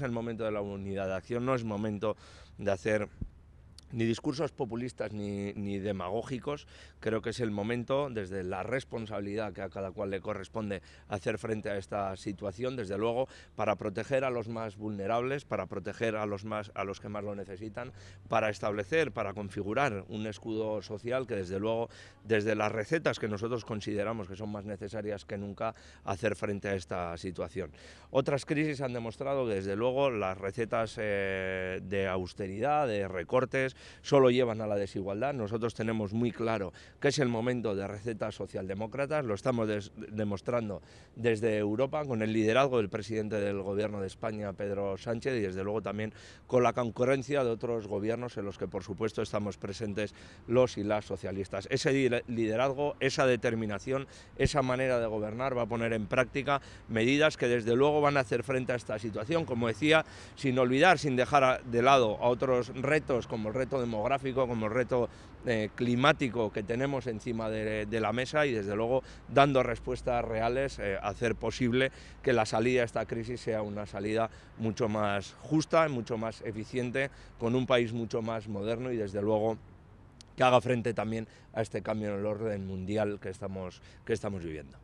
es el momento de la unidad de acción, no es momento de hacer ni discursos populistas ni, demagógicos. Creo que es el momento, desde la responsabilidad que a cada cual le corresponde hacer frente a esta situación, desde luego, para proteger a los más vulnerables, para proteger a los, más, a los que más lo necesitan, para establecer, para configurar un escudo social que, desde luego, desde las recetas que nosotros consideramos que son más necesarias que nunca, hacer frente a esta situación. Otras crisis han demostrado que, desde luego, las recetas eh, de austeridad, de recortes, solo llevan a la desigualdad. Nosotros tenemos muy claro que es el momento de recetas socialdemócratas, lo estamos demostrando desde Europa con el liderazgo del presidente del Gobierno de España, Pedro Sánchez, y desde luego también con la concurrencia de otros gobiernos en los que por supuesto estamos presentes los y las socialistas. Ese liderazgo, esa determinación, esa manera de gobernar va a poner en práctica medidas que desde luego van a hacer frente a esta situación, como decía, sin olvidar, sin dejar de lado a otros retos como el demográfico, como el reto eh, climático que tenemos encima de, la mesa y desde luego dando respuestas reales, eh, hacer posible que la salida a esta crisis sea una salida mucho más justa, mucho más eficiente, con un país mucho más moderno y desde luego que haga frente también a este cambio en el orden mundial que estamos, que estamos viviendo.